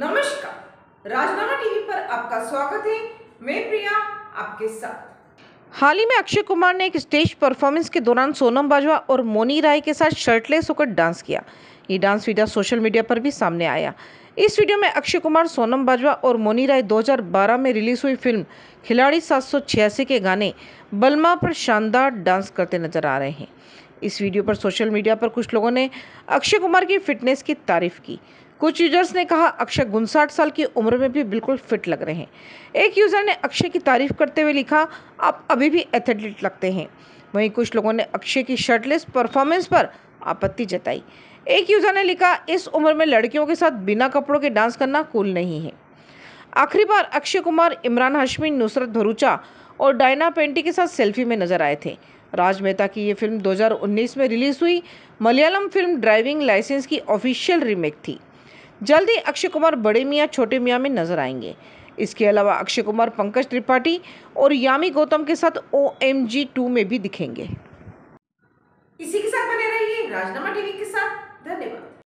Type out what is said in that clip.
नमस्कार राजनामा टीवी पर आपका स्वागत है मैं प्रिया आपके साथ हाल ही में अक्षय कुमार ने एक स्टेज परफॉर्मेंस के दौरान सोनम बाजवा और मोनी राय के साथ शर्टलेस होकर डांस किया ये डांस वीडियो सोशल मीडिया पर भी सामने आया इस वीडियो में अक्षय कुमार सोनम बाजवा और मोनी राय 2012 में रिलीज हुई फिल्म खिलाड़ी सात के गाने बलमा पर शानदार डांस करते नजर आ रहे हैं इस वीडियो पर सोशल मीडिया पर कुछ लोगों ने अक्षय कुमार की फिटनेस की तारीफ की कुछ यूजर्स ने कहा अक्षय उनसाठ साल की उम्र में भी बिल्कुल फिट लग रहे हैं एक यूज़र ने अक्षय की तारीफ करते हुए लिखा आप अभी भी एथलीट लगते हैं वहीं कुछ लोगों ने अक्षय की शर्टलेस परफॉर्मेंस पर आपत्ति जताई एक यूज़र ने लिखा इस उम्र में लड़कियों के साथ बिना कपड़ों के डांस करना कूल नहीं है आखिरी बार अक्षय कुमार इमरान हाशमी नुसरत भरूचा और डायना पेंटी के साथ सेल्फी में नजर आए थे राज मेहता की ये फिल्म 2019 में रिलीज़ हुई मलयालम फिल्म ड्राइविंग लाइसेंस की ऑफिशियल रीमेक थी जल्द ही अक्षय कुमार बड़े मियाँ छोटे मियाँ में नजर आएंगे इसके अलावा अक्षय कुमार पंकज त्रिपाठी और यामी गौतम के साथ ओ एम जी टू में भी दिखेंगे इसी के साथ बने रहिए राजनामा टीवी के साथ धन्यवाद